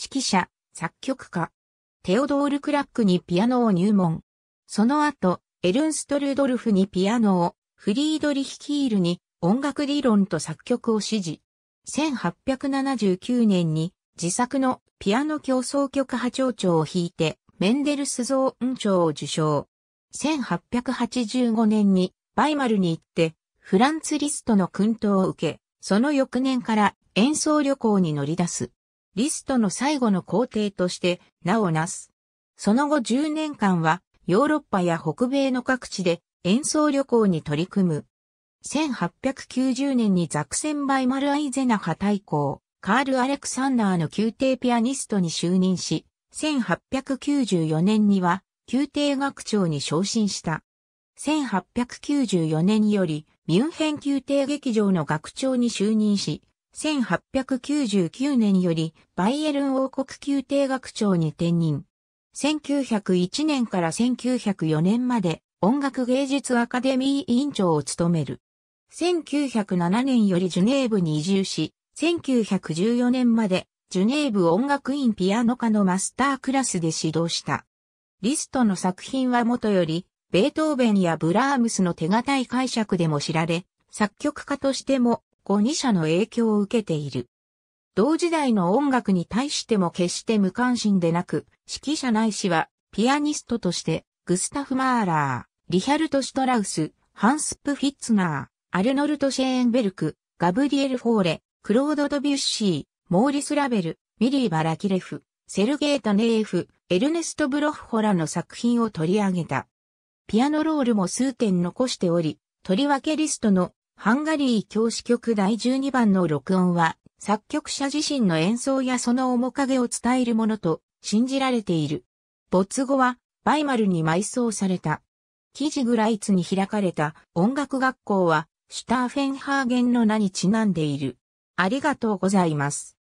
指揮者、作曲家、テオドール・クラックにピアノを入門。その後、エルンスト・ルドルフにピアノを、フリードリヒ・キールに音楽理論と作曲を指示。1879年に自作のピアノ競争曲波長長を弾いて、メンデルスゾーン賞を受賞。1885年にバイマルに行って、フランツ・リストの訓導を受け、その翌年から演奏旅行に乗り出す。リストの最後の皇帝として名をなす。その後10年間はヨーロッパや北米の各地で演奏旅行に取り組む。1890年にザクセンバイマルアイゼナハ大公、カール・アレクサンダーの宮廷ピアニストに就任し、1894年には宮廷学長に昇進した。1894年よりミュンヘン宮廷劇場の学長に就任し、1899年よりバイエルン王国宮廷学長に転任。1901年から1904年まで音楽芸術アカデミー委員長を務める。1907年よりジュネーブに移住し、1914年までジュネーブ音楽院ピアノ科のマスタークラスで指導した。リストの作品はもとより、ベートーベンやブラームスの手堅い解釈でも知られ、作曲家としても後2社の影響を受けている。同時代の音楽に対しても決して無関心でなく、指揮者ないしは、ピアニストとして、グスタフ・マーラー、リヒャルト・シュトラウス、ハンス・プ・フィッツナー、アルノルト・シェーンベルク、ガブリエル・フォーレ、クロード・ドビュッシー、モーリス・ラベル、ミリー・バラキレフ、セルゲータ・ネーフ、エルネスト・ブロッホらの作品を取り上げた。ピアノロールも数点残しており、とりわけリストのハンガリー教師曲第12番の録音は、作曲者自身の演奏やその面影を伝えるものと信じられている。没後は、バイマルに埋葬された。キジグライツに開かれた音楽学校は、シュターフェンハーゲンの名にちなんでいる。ありがとうございます。